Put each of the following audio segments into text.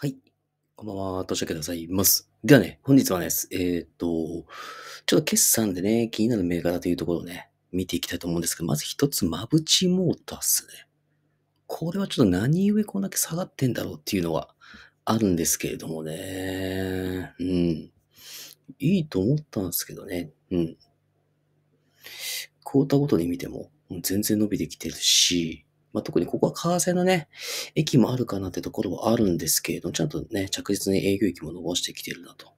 はい。こんばんは、としゃけでございます。ではね、本日はね、えっ、ー、と、ちょっと決算でね、気になる銘柄というところをね、見ていきたいと思うんですけど、まず一つ、マブチモーターっすね。これはちょっと何故こんだけ下がってんだろうっていうのはあるんですけれどもね。うん。いいと思ったんですけどね。うん。こうたごとに見ても、全然伸びてきてるし、まあ、特にここは為替のね、駅もあるかなってところはあるんですけれども、ちゃんとね、着実に営業益も伸ばしてきてるなと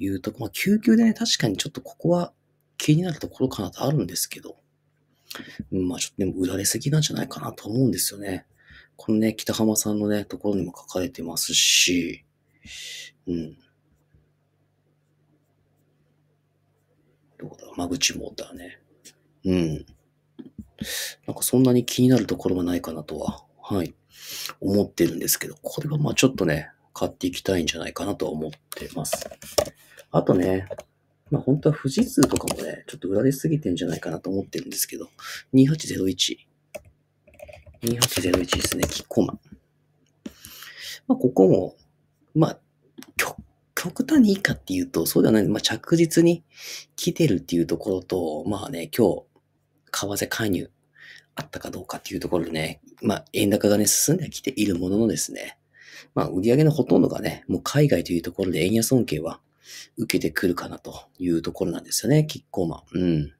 いうとこ、まあ、救急でね、確かにちょっとここは気になるところかなとあるんですけど、うん、まあちょっとでも売られすぎなんじゃないかなと思うんですよね。このね、北浜さんのね、ところにも書かれてますし、うん。どうだ、間口モーターね。うん。なんかそんなに気になるところはないかなとは、はい、思ってるんですけど、これはまあちょっとね、買っていきたいんじゃないかなとは思ってます。あとね、まあ本当は富士通とかもね、ちょっと売られすぎてんじゃないかなと思ってるんですけど、2801。2801ですね、キッコーマン。まあここも、まあ、極端にいいかっていうと、そうではない。まあ、着実に来てるっていうところと、まあね、今日、為替介入あったかどうかっていうところでね、まあ、円高がね、進んできているもののですね、まあ、売上のほとんどがね、もう海外というところで円安尊敬は受けてくるかなというところなんですよね、キッコーマン。うん。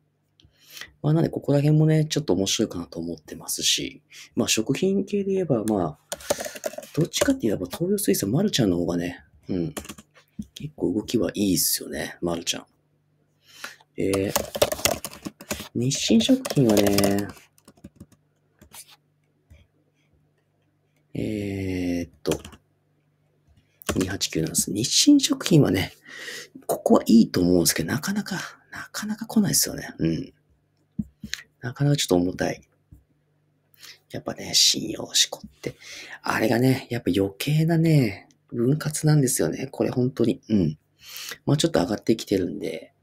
まあ、なんで、ここら辺もね、ちょっと面白いかなと思ってますし、まあ、食品系で言えば、まあ、どっちかって言えば、東洋水産、マルちゃんの方がね、うん、結構動きはいいっすよね、マルちゃん。えー、日清食品はね、えー、っと、289なんです。日清食品はね、ここはいいと思うんですけど、なかなか、なかなか来ないですよね。うん。なかなかちょっと重たい。やっぱね、信用しこって。あれがね、やっぱ余計なね、分割なんですよね。これ本当に。うん。まあちょっと上がってきてるんで、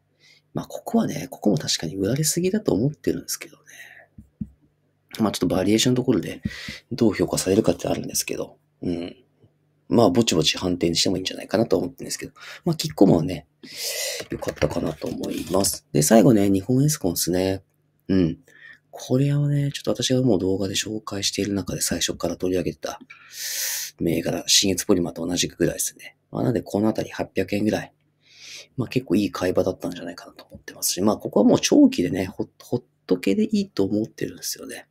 まあ、ここはね、ここも確かに売られすぎだと思ってるんですけどね。まあ、ちょっとバリエーションのところでどう評価されるかってあるんですけど、うん。まあ、ぼちぼち反転してもいいんじゃないかなと思ってるんですけど、まあ、キッコマはね、良かったかなと思います。で、最後ね、日本エスコンですね。うん。これはね、ちょっと私がもう動画で紹介している中で最初から取り上げてた銘柄、新越ポリマーと同じくぐらいですね。まあ、なんでこのあたり800円ぐらいまあ結構いい会話だったんじゃないかなと思ってますし、まあここはもう長期でね、ほっとけでいいと思ってるんですよね。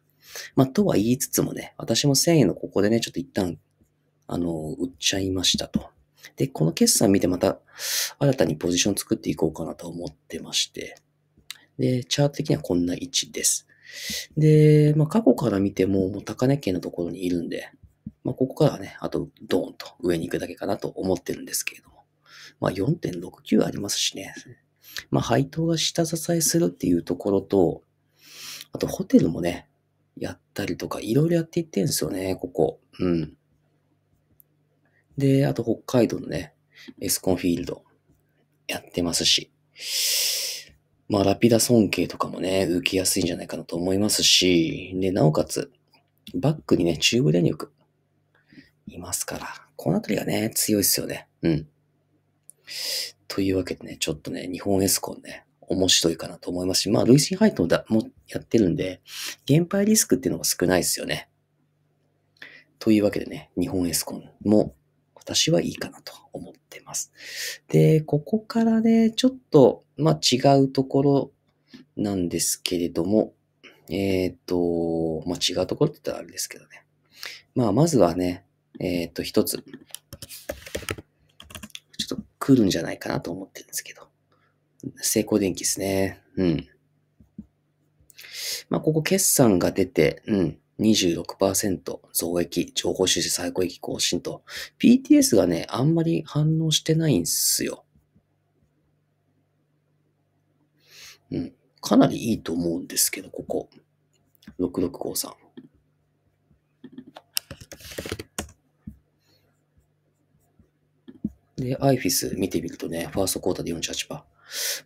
まあとは言いつつもね、私も1000円のここでね、ちょっと一旦、あの、売っちゃいましたと。で、この決算見てまた新たにポジション作っていこうかなと思ってまして、で、チャート的にはこんな位置です。で、まあ過去から見ても、もう高値圏のところにいるんで、まあここからはね、あとドーンと上に行くだけかなと思ってるんですけれどまあ4.69ありますしね。まあ配当が下支えするっていうところと、あとホテルもね、やったりとか、いろいろやっていってんですよね、ここ。うん。で、あと北海道のね、エスコンフィールド、やってますし。まあ、ラピダ尊敬とかもね、受けやすいんじゃないかなと思いますし、で、なおかつ、バックにね、中部電力、いますから、このあたりがね、強いっすよね。うん。というわけでね、ちょっとね、日本エスコンね、面白いかなと思いますし、まあ、累進配当だもやってるんで、減配リスクっていうのが少ないですよね。というわけでね、日本エスコンも私はいいかなと思ってます。で、ここからね、ちょっと、まあ、違うところなんですけれども、えっ、ー、と、まあ、違うところって言ったらあれですけどね。まあ、まずはね、えっ、ー、と、一つ。来るんじゃないかなと思ってるんですけど。成功電気ですね。うん。まあ、ここ決算が出て、うん。26%増益、情報収支最高益更新と。PTS がね、あんまり反応してないんすよ。うん。かなりいいと思うんですけど、ここ。6653。で、アイフィス見てみるとね、ファーストクォーターで48%。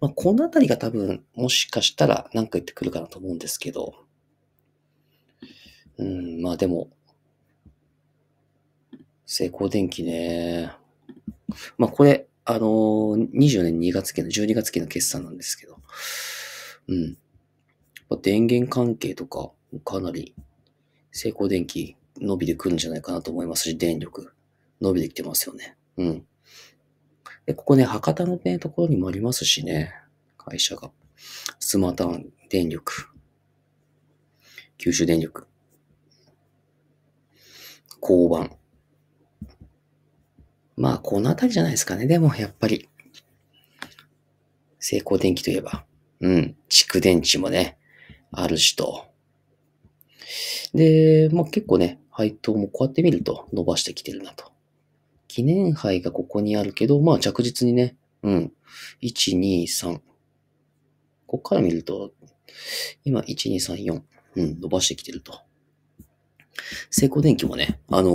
まあ、このあたりが多分、もしかしたら何か言ってくるかなと思うんですけど、うん、まあでも、成功電機ね。まあこれ、あのー、20年2月期の、12月期の決算なんですけど、うん。まあ、電源関係とか、かなり、成功電機伸びてくるんじゃないかなと思いますし、電力伸びてきてますよね。うん。で、ここね、博多のね、ところにもありますしね、会社が。スマータン電力。九州電力。交番。まあ、この辺りじゃないですかね。でも、やっぱり。成功電気といえば。うん。蓄電池もね、あるしと。で、まあ結構ね、配当もこうやって見ると伸ばしてきてるなと。記念杯がここにあるけど、まあ着実にね、うん。1、2、3。こっから見ると、今、1、2、3、4。うん、伸ばしてきてると。成功電気もね、あのー、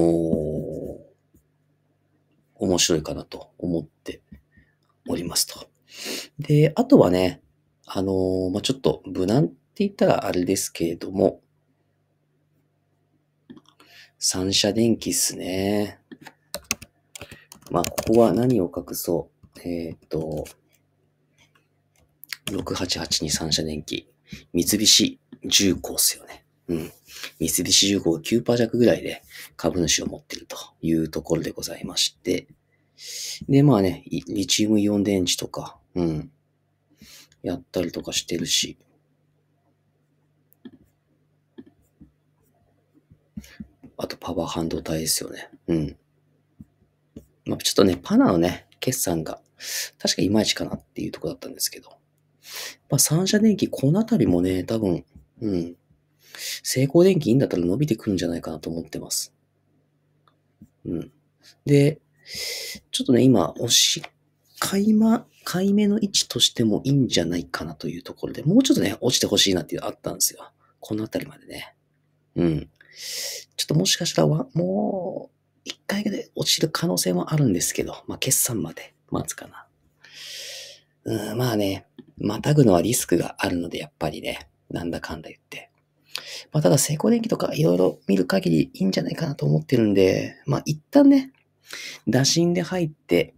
面白いかなと思っておりますと。で、あとはね、あのー、まあ、ちょっと無難って言ったらあれですけれども、三者電気っすね。まあ、ここは何を隠そう。えっ、と、688 2三社電機。三菱重工っすよね。うん。三菱重工9%弱ぐらいで株主を持ってるというところでございまして。で、まあね、リチウムイオン電池とか、うん。やったりとかしてるし。あとパワー半導体ですよね。うん。ぱちょっとね、パナのね、決算が、確かいまいちかなっていうとこだったんですけど。まあ、三社電機、このあたりもね、多分、うん。成功電機いいんだったら伸びてくるんじゃないかなと思ってます。うん。で、ちょっとね、今、押し、買いま、買い目の位置としてもいいんじゃないかなというところで、もうちょっとね、落ちてほしいなっていうのあったんですよ。このあたりまでね。うん。ちょっともしかしたら、もう、一回で落ちる可能性もあるんですけど、まあ、決算まで待つかな。うん、まあね、またぐのはリスクがあるので、やっぱりね、なんだかんだ言って。まあ、ただ、成功電気とかいろいろ見る限りいいんじゃないかなと思ってるんで、まあ、一旦ね、打診で入って、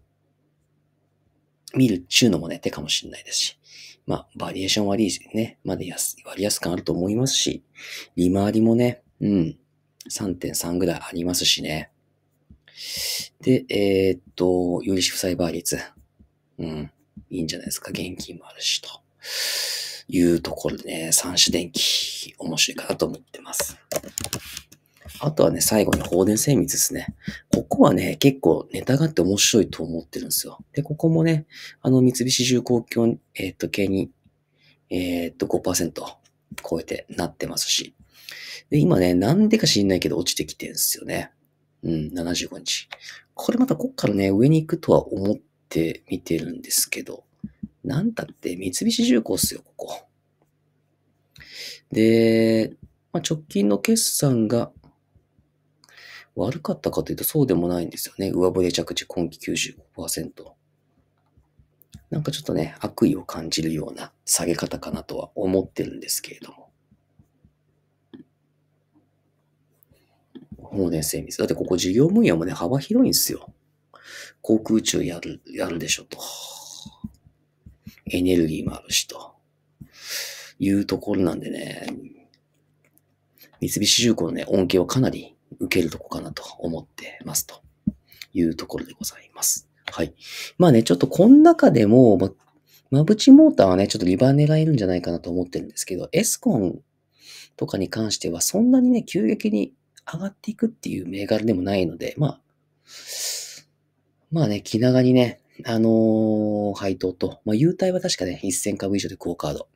見るっちゅうのもね、手かもしれないですし。まあ、バリエーション割りね、まで安、割安感あると思いますし、利回りもね、うん、3.3ぐらいありますしね。で、えー、っと、有利子負債倍率。うん。いいんじゃないですか。現金もあるし、というところでね、三種電気、面白いかなと思ってます。あとはね、最後に放電精密ですね。ここはね、結構ネタがあって面白いと思ってるんですよ。で、ここもね、あの、三菱重工業、えー、っと、系に、えー、っと、5%超えてなってますし。で、今ね、なんでか知んないけど落ちてきてるんですよね。うん、75日。これまたこっからね、上に行くとは思って見てるんですけど、なんたって三菱重工っすよ、ここ。で、まあ、直近の決算が悪かったかというとそうでもないんですよね。上振れ着地今期95%。なんかちょっとね、悪意を感じるような下げ方かなとは思ってるんですけれども。もうね、精密。だってここ事業分野もね、幅広いんですよ。航空宇宙やる、やるでしょと。エネルギーもあるしと。いうところなんでね、三菱重工のね、恩恵をかなり受けるとこかなと思ってますというところでございます。はい。まあね、ちょっとこの中でも、ま、まぶちモーターはね、ちょっとリバー狙えるんじゃないかなと思ってるんですけど、エスコンとかに関してはそんなにね、急激に上がっていくっていう銘柄でもないので、まあ、まあね、気長にね、あのー、配当と、まあ、優待は確かね、1000株以上でクオカード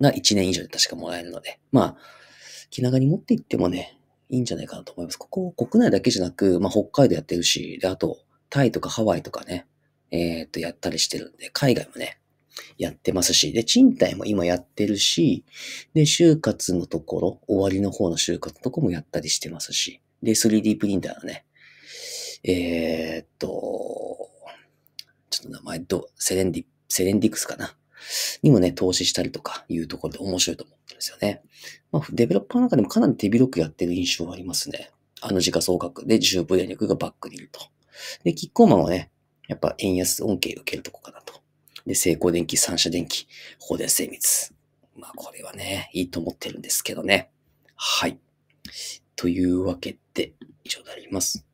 が1年以上で確かもらえるので、まあ、気長に持っていってもね、いいんじゃないかなと思います。ここ、国内だけじゃなく、まあ、北海道やってるし、で、あと、タイとかハワイとかね、えー、っと、やったりしてるんで、海外もね、やってますし、で、賃貸も今やってるし、で、就活のところ、終わりの方の就活のとこもやったりしてますし、で、3D プリンターのね、えー、っと、ちょっと名前、ど、セレンディ、セレンディクスかな。にもね、投資したりとかいうところで面白いと思ってるんですよね。まあ、デベロッパーの中でもかなり手広くやってる印象はありますね。あの時価総額で自重部電力がバックにいると。で、キッコーマンはね、やっぱ円安恩恵受けるとこかなで、成功電気、三者電気、放電精密。まあ、これはね、いいと思ってるんですけどね。はい。というわけで、以上になります。